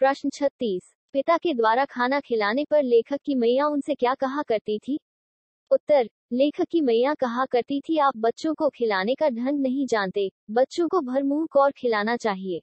प्रश्न छत्तीस पिता के द्वारा खाना खिलाने पर लेखक की मैया उनसे क्या कहा करती थी उत्तर लेखक की मैया कहा करती थी आप बच्चों को खिलाने का ढंग नहीं जानते बच्चों को भरमूह और खिलाना चाहिए